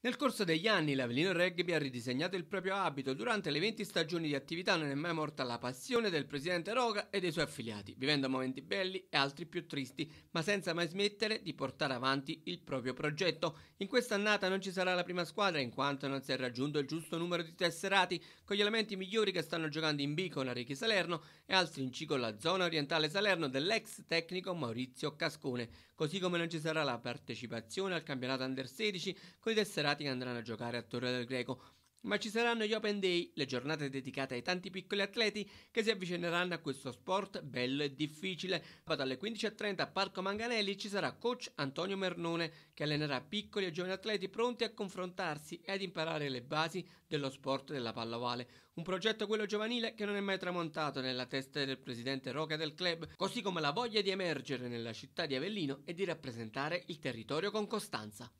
Nel corso degli anni l'Avellino Rugby ha ridisegnato il proprio abito durante le 20 stagioni di attività non è mai morta la passione del presidente Roga e dei suoi affiliati, vivendo momenti belli e altri più tristi, ma senza mai smettere di portare avanti il proprio progetto. In questa annata non ci sarà la prima squadra in quanto non si è raggiunto il giusto numero di tesserati, con gli elementi migliori che stanno giocando in B con Arichi Salerno e altri in C con la zona orientale Salerno dell'ex tecnico Maurizio Cascone, così come non ci sarà la partecipazione al campionato Under 16 con i tesserati pratica andranno a giocare a Torre del Greco, ma ci saranno gli Open Day, le giornate dedicate ai tanti piccoli atleti che si avvicineranno a questo sport bello e difficile. Ma Dalle 15.30 a Parco Manganelli ci sarà coach Antonio Mernone che allenerà piccoli e giovani atleti pronti a confrontarsi e ad imparare le basi dello sport della pallavale. Un progetto quello giovanile che non è mai tramontato nella testa del presidente Roca del club, così come la voglia di emergere nella città di Avellino e di rappresentare il territorio con costanza.